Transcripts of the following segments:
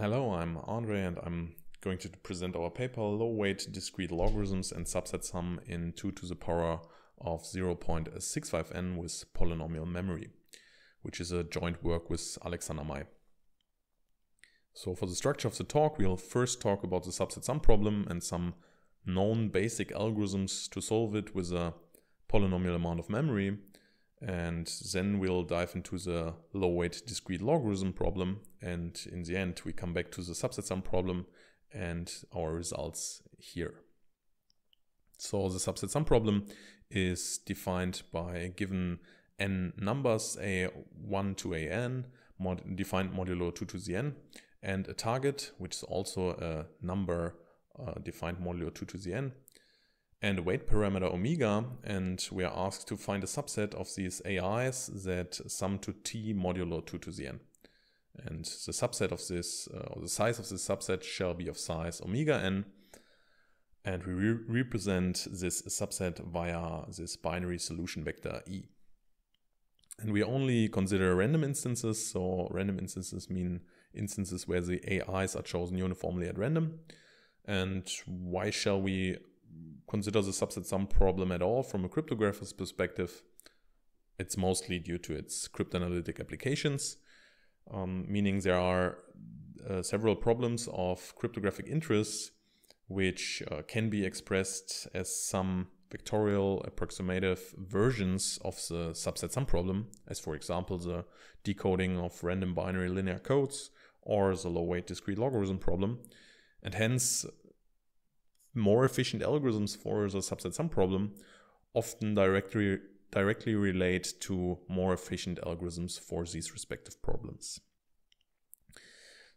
Hello, I'm Andre and I'm going to present our paper low-weight discrete logarithms and subset sum in 2 to the power of 0.65n with polynomial memory, which is a joint work with Alexander Mai. So for the structure of the talk, we'll first talk about the subset sum problem and some known basic algorithms to solve it with a polynomial amount of memory. And then we'll dive into the low-weight discrete logarithm problem. And in the end, we come back to the subset sum problem and our results here. So the subset sum problem is defined by given n numbers a1 to an mod defined modulo 2 to the n and a target which is also a number uh, defined modulo 2 to the n and a weight parameter omega and we are asked to find a subset of these AIs that sum to t modulo 2 to the n. And the subset of this, uh, or the size of this subset shall be of size omega n and we re represent this subset via this binary solution vector E. And we only consider random instances, so random instances mean instances where the AIs are chosen uniformly at random. And why shall we considers the subset sum problem at all from a cryptographer's perspective, it's mostly due to its cryptanalytic applications, um, meaning there are uh, several problems of cryptographic interest which uh, can be expressed as some vectorial approximative versions of the subset sum problem, as for example the decoding of random binary linear codes or the low-weight discrete logarithm problem. And hence, more efficient algorithms for the subset sum problem often directly, directly relate to more efficient algorithms for these respective problems.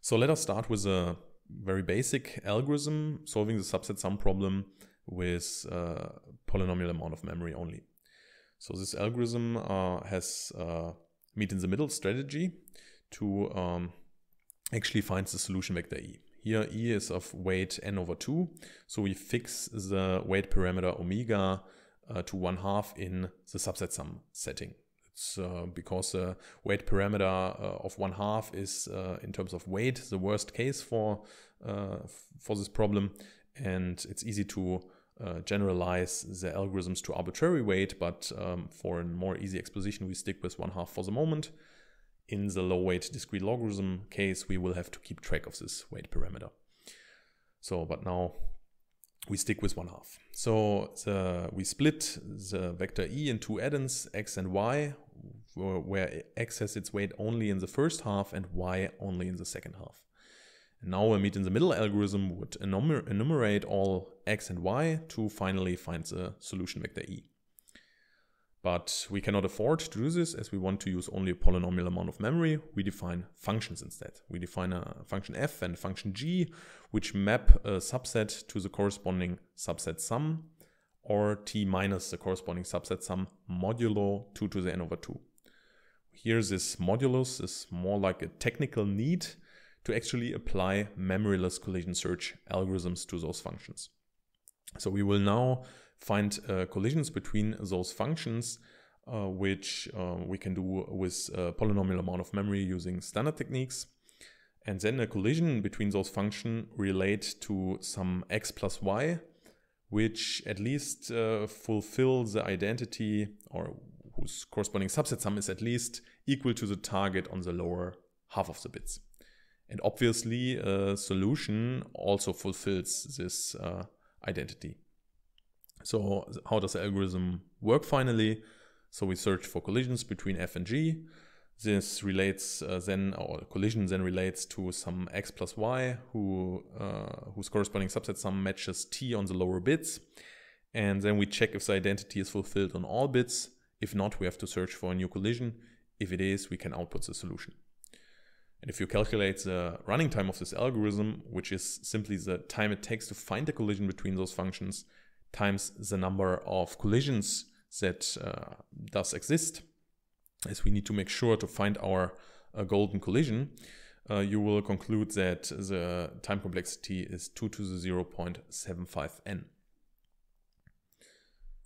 So let us start with a very basic algorithm solving the subset sum problem with uh, polynomial amount of memory only. So this algorithm uh, has uh, meet in the middle strategy to um, actually find the solution vector E. Here E is of weight n over 2. So we fix the weight parameter omega uh, to 1 half in the subset sum setting. It's uh, because the weight parameter uh, of 1 half is uh, in terms of weight the worst case for, uh, for this problem. And it's easy to uh, generalize the algorithms to arbitrary weight, but um, for a more easy exposition we stick with 1 half for the moment in the low weight discrete logarithm case, we will have to keep track of this weight parameter. So, but now we stick with one half. So the, we split the vector E in two addends, x and y, where x has its weight only in the first half and y only in the second half. And now a meet in the middle algorithm would enumer enumerate all x and y to finally find the solution vector E. But we cannot afford to do this as we want to use only a polynomial amount of memory. We define functions instead. We define a uh, function f and a function g, which map a subset to the corresponding subset sum, or t minus the corresponding subset sum modulo 2 to the n over 2. Here this modulus is more like a technical need to actually apply memoryless collision search algorithms to those functions. So we will now find uh, collisions between those functions, uh, which uh, we can do with a polynomial amount of memory using standard techniques. And then a collision between those functions relate to some x plus y, which at least uh, fulfill the identity or whose corresponding subset sum is at least equal to the target on the lower half of the bits. And obviously, a solution also fulfills this uh, identity. So how does the algorithm work finally? So we search for collisions between f and g. This relates uh, then, or collision then relates to some x plus y, who uh, whose corresponding subset sum matches t on the lower bits. And then we check if the identity is fulfilled on all bits. If not, we have to search for a new collision. If it is, we can output the solution. And if you calculate the running time of this algorithm, which is simply the time it takes to find a collision between those functions, times the number of collisions that uh, does exist, as we need to make sure to find our uh, golden collision, uh, you will conclude that the time complexity is 2 to the 0 0.75n.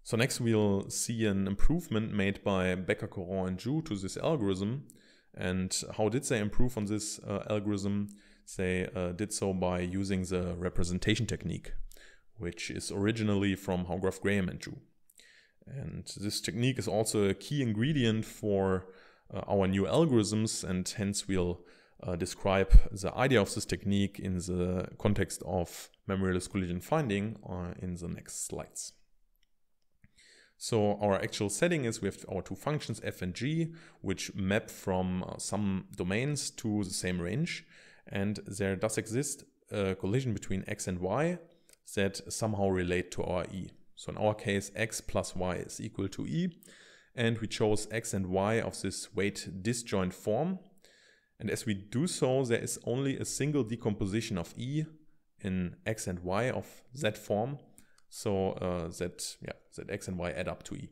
So next we'll see an improvement made by Becker, Coron and Zhu to this algorithm. And how did they improve on this uh, algorithm? They uh, did so by using the representation technique which is originally from how Graham and Drew. And this technique is also a key ingredient for uh, our new algorithms, and hence we'll uh, describe the idea of this technique in the context of memoryless collision finding uh, in the next slides. So our actual setting is we have our two functions f and g, which map from uh, some domains to the same range. And there does exist a collision between x and y, that somehow relate to our e. So in our case, x plus y is equal to e. And we chose x and y of this weight disjoint form. And as we do so, there is only a single decomposition of e in x and y of that form. So uh, that, yeah, that x and y add up to e.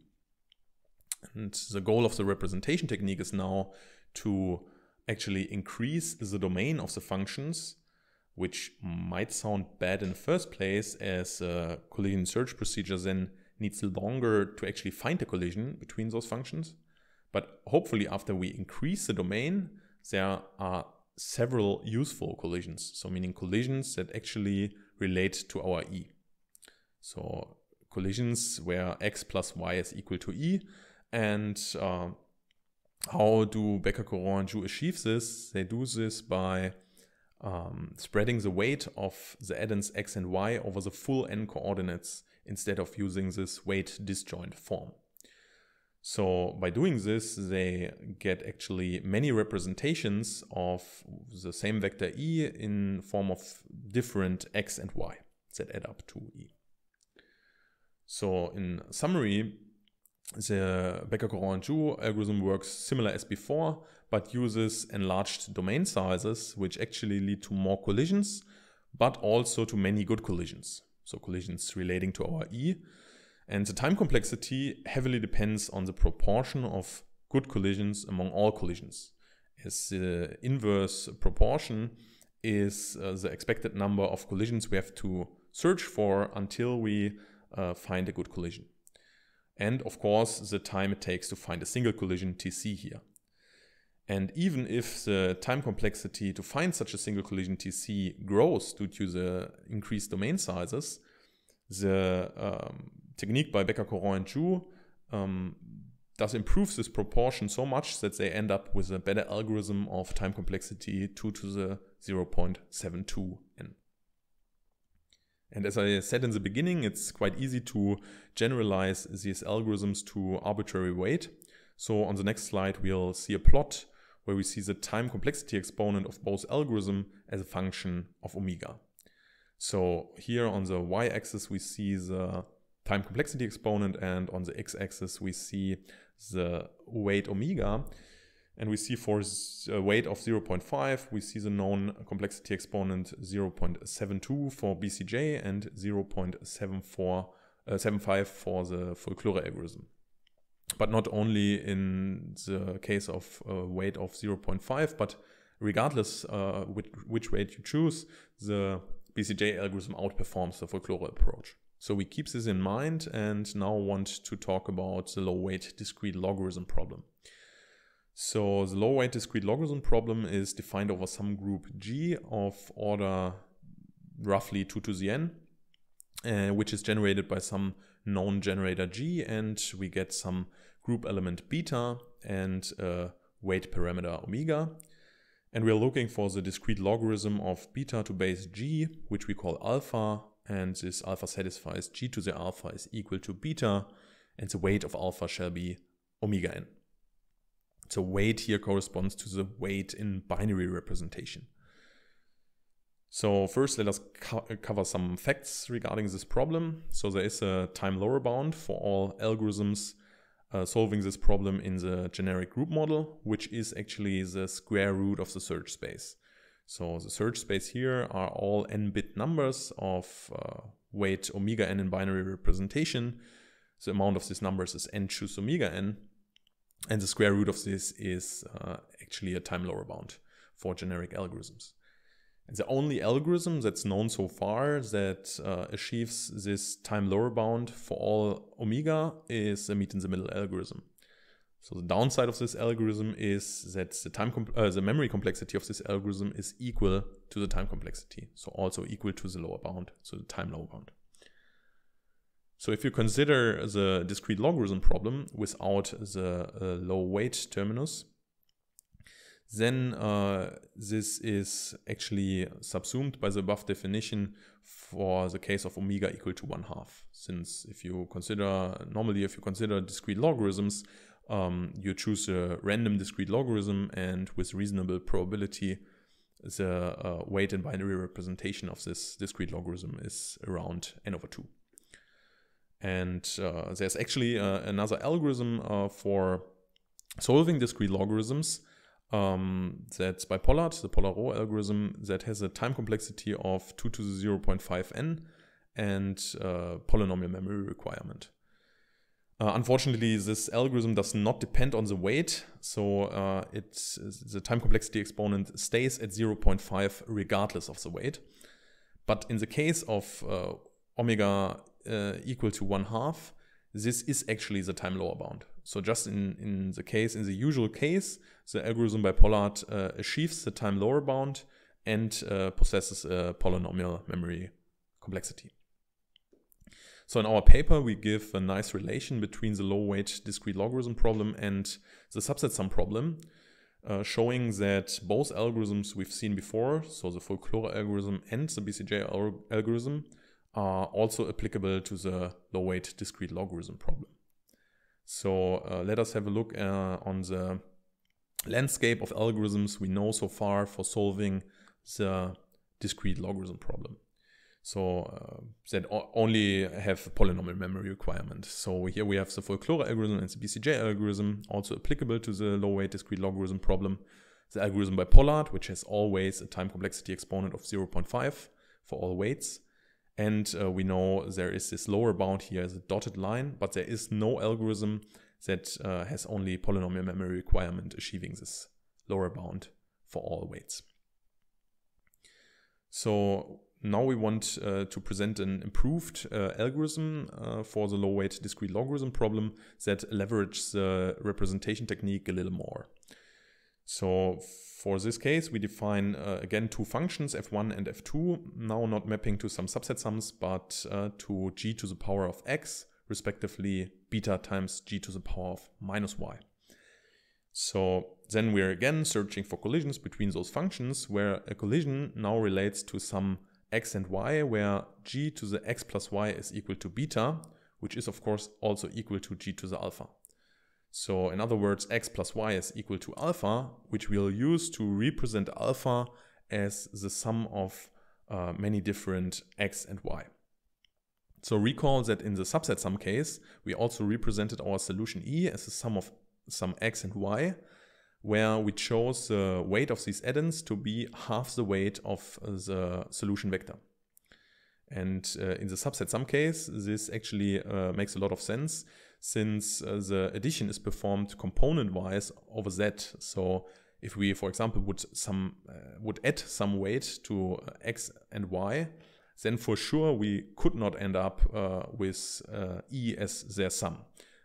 And the goal of the representation technique is now to actually increase the domain of the functions which might sound bad in the first place as uh, collision search procedure then needs longer to actually find a collision between those functions. But hopefully after we increase the domain, there are several useful collisions. So meaning collisions that actually relate to our E. So collisions where X plus Y is equal to E. And uh, how do Becker, Courant and Ju achieve this? They do this by um, spreading the weight of the addends x and y over the full n coordinates instead of using this weight disjoint form. So by doing this, they get actually many representations of the same vector e in form of different x and y that add up to e. So in summary, the Becker-Corrin 2 algorithm works similar as before, but uses enlarged domain sizes, which actually lead to more collisions, but also to many good collisions. So collisions relating to our E. And the time complexity heavily depends on the proportion of good collisions among all collisions, as the inverse proportion is uh, the expected number of collisions we have to search for until we uh, find a good collision and of course the time it takes to find a single collision Tc here. And even if the time complexity to find such a single collision Tc grows due to the increased domain sizes, the um, technique by Becker, Coron, and Zhu um, does improve this proportion so much that they end up with a better algorithm of time complexity 2 to the 0.72n. And as I said in the beginning, it's quite easy to generalize these algorithms to arbitrary weight. So on the next slide, we'll see a plot where we see the time complexity exponent of both algorithm as a function of omega. So here on the y-axis, we see the time complexity exponent and on the x-axis, we see the weight omega and we see for a weight of 0.5, we see the known complexity exponent 0.72 for BCJ and 0.74 uh, for the Folklore algorithm. But not only in the case of a uh, weight of 0.5, but regardless uh, which, which weight you choose, the BCJ algorithm outperforms the Folklore approach. So we keep this in mind and now want to talk about the low weight discrete logarithm problem. So the low-weight discrete logarithm problem is defined over some group G of order roughly 2 to the n, uh, which is generated by some known generator G, and we get some group element beta and a uh, weight parameter omega. And we're looking for the discrete logarithm of beta to base G, which we call alpha, and this alpha satisfies G to the alpha is equal to beta, and the weight of alpha shall be omega n. So weight here corresponds to the weight in binary representation. So first let us co uh, cover some facts regarding this problem. So there is a time lower bound for all algorithms uh, solving this problem in the generic group model, which is actually the square root of the search space. So the search space here are all n-bit numbers of uh, weight omega n in binary representation. The amount of these numbers is n choose omega n. And the square root of this is uh, actually a time lower bound for generic algorithms. And the only algorithm that's known so far that uh, achieves this time lower bound for all omega is a meet in the middle algorithm. So the downside of this algorithm is that the time uh, the memory complexity of this algorithm is equal to the time complexity, so also equal to the lower bound, so the time lower bound. So if you consider the discrete logarithm problem without the uh, low weight terminus, then uh, this is actually subsumed by the above definition for the case of omega equal to 1 half. Since if you consider, normally if you consider discrete logarithms, um, you choose a random discrete logarithm and with reasonable probability the uh, weight and binary representation of this discrete logarithm is around n over 2. And uh, there's actually uh, another algorithm uh, for solving discrete logarithms um, that's by Pollard, the Pollard-Roe algorithm that has a time complexity of 2 to the 0.5 n and uh, polynomial memory requirement. Uh, unfortunately, this algorithm does not depend on the weight, so uh, it's, the time complexity exponent stays at 0.5 regardless of the weight. But in the case of omega uh, equal to one half, this is actually the time lower bound. So just in, in the case, in the usual case, the algorithm by Pollard uh, achieves the time lower bound and uh, possesses a polynomial memory complexity. So in our paper, we give a nice relation between the low-weight discrete logarithm problem and the subset sum problem, uh, showing that both algorithms we've seen before, so the Folklore algorithm and the BCJ algorithm, are also applicable to the low-weight discrete logarithm problem. So uh, let us have a look uh, on the landscape of algorithms we know so far for solving the discrete logarithm problem. So uh, that only have polynomial memory requirement. So here we have the Folklore algorithm and the BCJ algorithm, also applicable to the low-weight discrete logarithm problem. The algorithm by Pollard, which has always a time complexity exponent of 0.5 for all weights. And uh, we know there is this lower bound here as a dotted line, but there is no algorithm that uh, has only polynomial memory requirement achieving this lower bound for all weights. So now we want uh, to present an improved uh, algorithm uh, for the low-weight discrete logarithm problem that leverages the representation technique a little more. So for this case, we define uh, again two functions, f1 and f2, now not mapping to some subset sums, but uh, to g to the power of x, respectively beta times g to the power of minus y. So then we're again searching for collisions between those functions, where a collision now relates to some x and y, where g to the x plus y is equal to beta, which is of course also equal to g to the alpha. So in other words, x plus y is equal to alpha, which we'll use to represent alpha as the sum of uh, many different x and y. So recall that in the subset sum case, we also represented our solution E as the sum of some x and y, where we chose the weight of these add-ins to be half the weight of uh, the solution vector. And uh, in the subset sum case, this actually uh, makes a lot of sense since uh, the addition is performed component-wise over Z. So if we, for example, would some uh, would add some weight to uh, X and Y, then for sure we could not end up uh, with uh, E as their sum.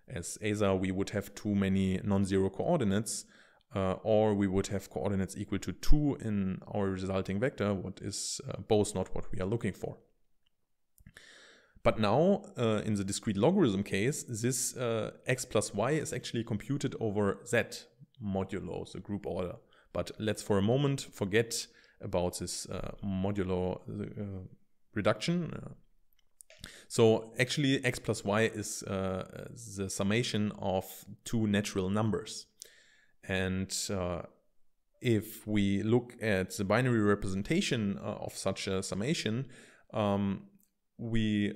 As either we would have too many non-zero coordinates, uh, or we would have coordinates equal to 2 in our resulting vector, what is uh, both not what we are looking for. But now, uh, in the discrete logarithm case, this uh, x plus y is actually computed over z modulo, the group order. But let's for a moment forget about this uh, modulo uh, reduction. So actually, x plus y is uh, the summation of two natural numbers. And uh, if we look at the binary representation of such a summation, um, we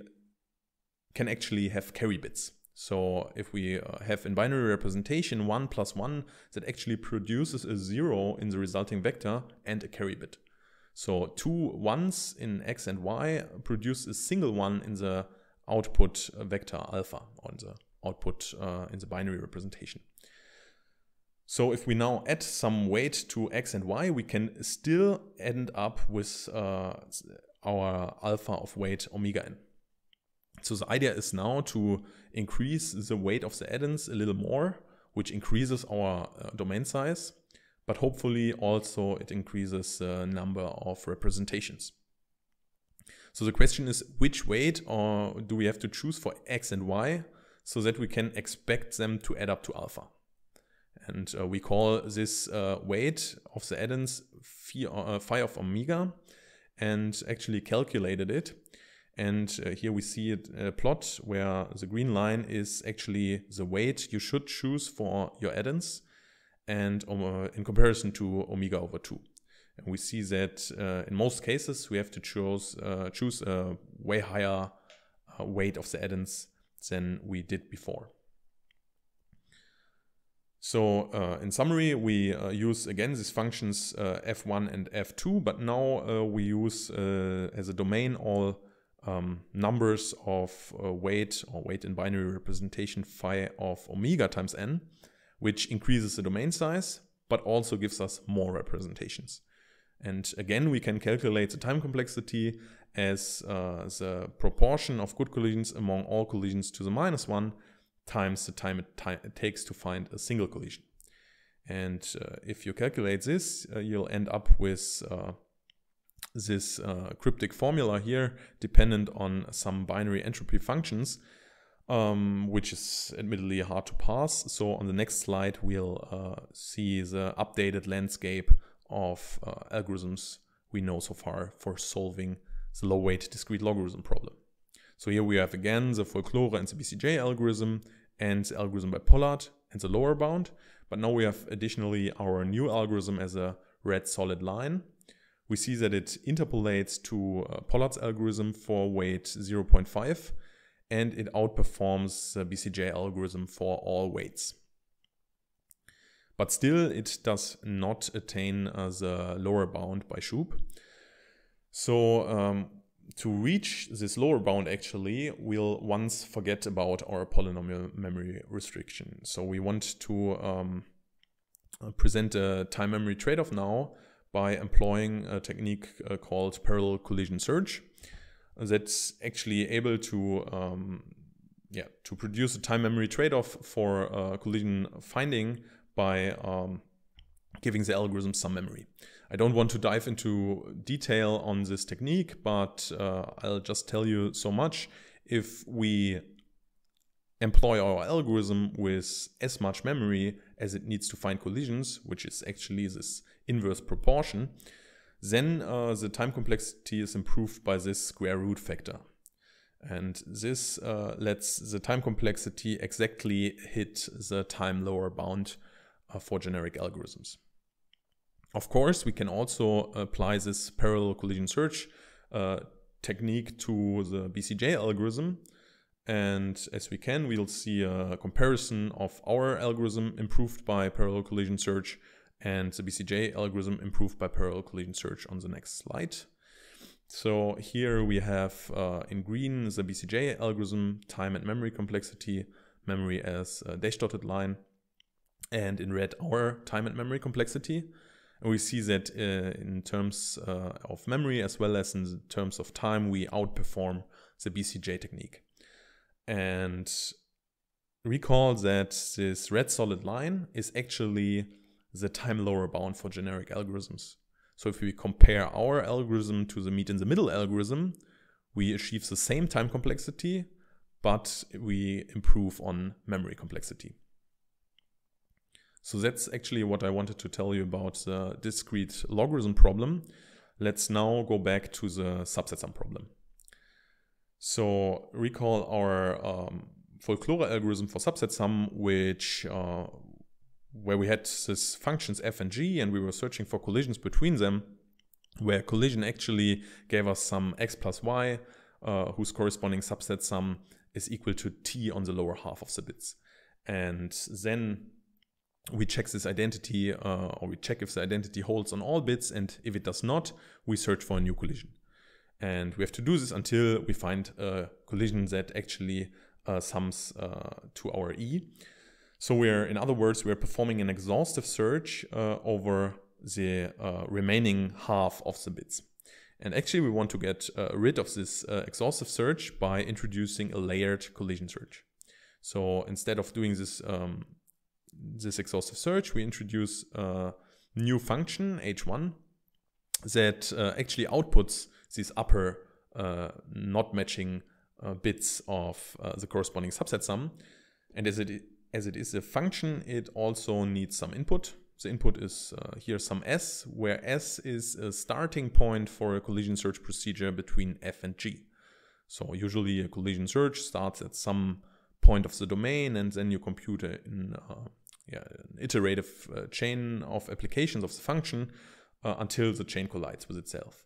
can actually have carry bits. So if we uh, have in binary representation 1 plus 1 that actually produces a 0 in the resulting vector and a carry bit. So two ones in x and y produce a single one in the output vector alpha on the output uh, in the binary representation. So if we now add some weight to x and y, we can still end up with uh, our alpha of weight omega n. So the idea is now to increase the weight of the add-ins a little more, which increases our uh, domain size, but hopefully also it increases the number of representations. So the question is which weight or do we have to choose for X and Y so that we can expect them to add up to alpha. And uh, we call this uh, weight of the add-ins phi, uh, phi of omega and actually calculated it. And uh, here we see it, a plot where the green line is actually the weight you should choose for your add-ins and um, uh, in comparison to omega over 2. And we see that uh, in most cases we have to choose, uh, choose a way higher uh, weight of the add-ins than we did before. So uh, in summary, we uh, use again these functions uh, f1 and f2, but now uh, we use as a domain all um, numbers of uh, weight or weight in binary representation phi of omega times n, which increases the domain size, but also gives us more representations. And again, we can calculate the time complexity as uh, the proportion of good collisions among all collisions to the minus one times the time it, it takes to find a single collision. And uh, if you calculate this, uh, you'll end up with uh, this uh, cryptic formula here dependent on some binary entropy functions, um, which is admittedly hard to pass. So on the next slide, we'll uh, see the updated landscape of uh, algorithms we know so far for solving the low-weight discrete logarithm problem. So here we have again the Folklore and the BCJ algorithm and the algorithm by Pollard and the lower bound. But now we have additionally our new algorithm as a red solid line we see that it interpolates to uh, Pollard's algorithm for weight 0.5 and it outperforms the uh, BCJ algorithm for all weights. But still, it does not attain uh, the lower bound by Shoup. So um, to reach this lower bound actually, we'll once forget about our polynomial memory restriction. So we want to um, uh, present a time memory trade-off now by employing a technique uh, called parallel collision search that's actually able to um, yeah to produce a time memory trade-off for uh, collision finding by um, giving the algorithm some memory. I don't want to dive into detail on this technique, but uh, I'll just tell you so much. If we employ our algorithm with as much memory as it needs to find collisions, which is actually this inverse proportion, then uh, the time complexity is improved by this square root factor. And this uh, lets the time complexity exactly hit the time lower bound uh, for generic algorithms. Of course, we can also apply this parallel collision search uh, technique to the BCJ algorithm. And as we can, we'll see a comparison of our algorithm improved by parallel collision search and the BCJ algorithm improved by parallel collision search on the next slide. So here we have uh, in green the BCJ algorithm, time and memory complexity, memory as a dash dotted line, and in red our time and memory complexity. And we see that uh, in terms uh, of memory as well as in terms of time, we outperform the BCJ technique. And recall that this red solid line is actually the time lower bound for generic algorithms. So if we compare our algorithm to the meet in the middle algorithm, we achieve the same time complexity, but we improve on memory complexity. So that's actually what I wanted to tell you about the discrete logarithm problem. Let's now go back to the subset sum problem. So recall our um, Folklore algorithm for subset sum, which uh, where we had this functions f and g and we were searching for collisions between them where collision actually gave us some x plus y uh, whose corresponding subset sum is equal to t on the lower half of the bits and then we check this identity uh, or we check if the identity holds on all bits and if it does not we search for a new collision and we have to do this until we find a collision that actually uh, sums uh, to our e so we're, in other words, we're performing an exhaustive search uh, over the uh, remaining half of the bits. And actually we want to get uh, rid of this uh, exhaustive search by introducing a layered collision search. So instead of doing this, um, this exhaustive search, we introduce a new function, h1, that uh, actually outputs these upper uh, not matching bits of the corresponding subset sum. And as it as it is a function, it also needs some input. The input is uh, here some s, where s is a starting point for a collision search procedure between f and g. So usually a collision search starts at some point of the domain and then you compute an, uh, yeah, an iterative uh, chain of applications of the function uh, until the chain collides with itself.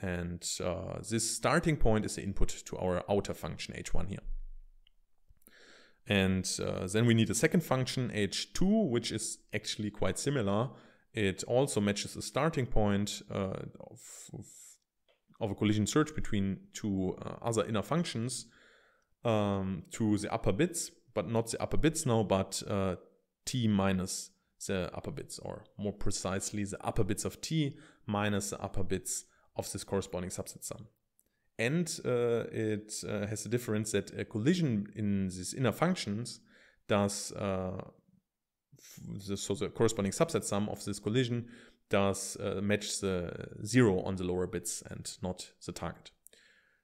And uh, this starting point is the input to our outer function h1 here. And uh, then we need a second function, h2, which is actually quite similar. It also matches the starting point uh, of, of, a collision search between two uh, other inner functions um, to the upper bits, but not the upper bits now, but uh, t minus the upper bits, or more precisely, the upper bits of t minus the upper bits of this corresponding subset sum and uh, it uh, has the difference that a collision in these inner functions does uh, the, so the corresponding subset sum of this collision does uh, match the zero on the lower bits and not the target.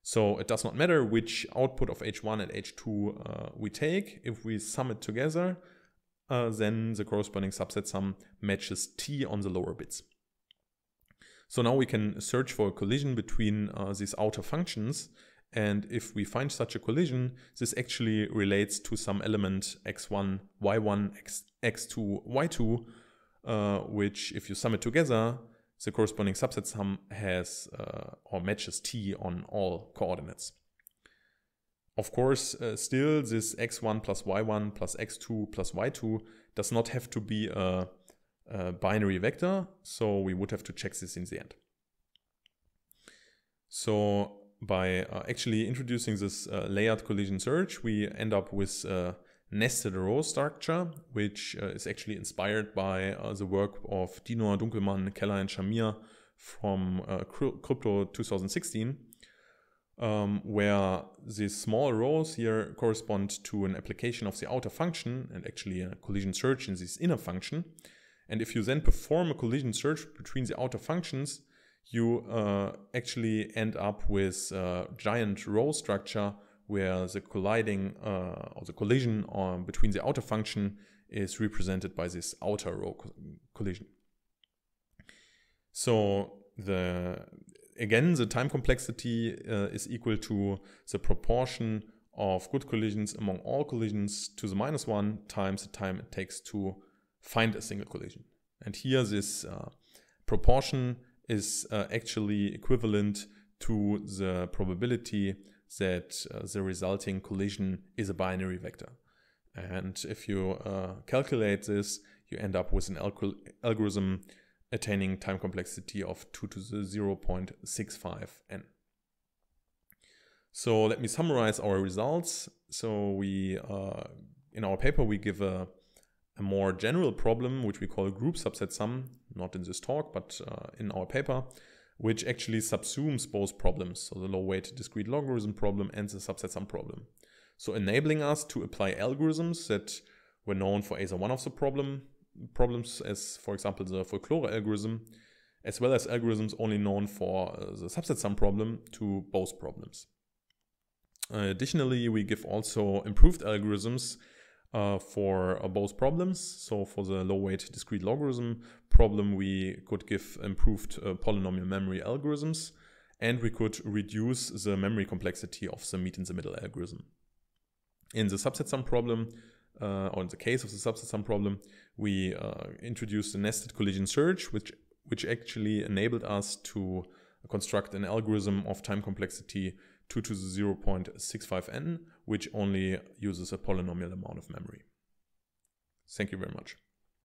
So it does not matter which output of h1 and h2 uh, we take. If we sum it together, uh, then the corresponding subset sum matches t on the lower bits. So now we can search for a collision between uh, these outer functions. And if we find such a collision, this actually relates to some element x1, y1, x, x2, y2, uh, which if you sum it together, the corresponding subset sum has uh, or matches t on all coordinates. Of course, uh, still this x1 plus y1 plus x2 plus y2 does not have to be a uh, binary vector, so we would have to check this in the end. So by uh, actually introducing this uh, collision search, we end up with a nested row structure, which uh, is actually inspired by uh, the work of Dino Dunkelmann, Keller and Shamir from uh, Crypto 2016, um, where these small rows here correspond to an application of the outer function and actually a collision search in this inner function. And if you then perform a collision search between the outer functions, you uh, actually end up with a giant row structure where the colliding uh, or the collision um, between the outer function is represented by this outer row co collision. So the again the time complexity uh, is equal to the proportion of good collisions among all collisions to the minus one times the time it takes to find a single collision. And here this uh, proportion is uh, actually equivalent to the probability that uh, the resulting collision is a binary vector. And if you uh, calculate this, you end up with an alg algorithm attaining time complexity of 2 to the 0 0.65 n. So let me summarize our results. So we, uh, in our paper, we give a a more general problem, which we call group subset sum, not in this talk, but uh, in our paper, which actually subsumes both problems, so the low-weight discrete logarithm problem and the subset sum problem. So enabling us to apply algorithms that were known for either one of the problem problems, as for example the Folklore algorithm, as well as algorithms only known for uh, the subset sum problem to both problems. Uh, additionally, we give also improved algorithms uh, for uh, both problems. So for the low weight discrete logarithm problem, we could give improved uh, polynomial memory algorithms and we could reduce the memory complexity of the meet in the middle algorithm. In the subset sum problem, uh, or in the case of the subset sum problem, we uh, introduced a nested collision search, which, which actually enabled us to construct an algorithm of time complexity 2 to the 0.65n, which only uses a polynomial amount of memory. Thank you very much.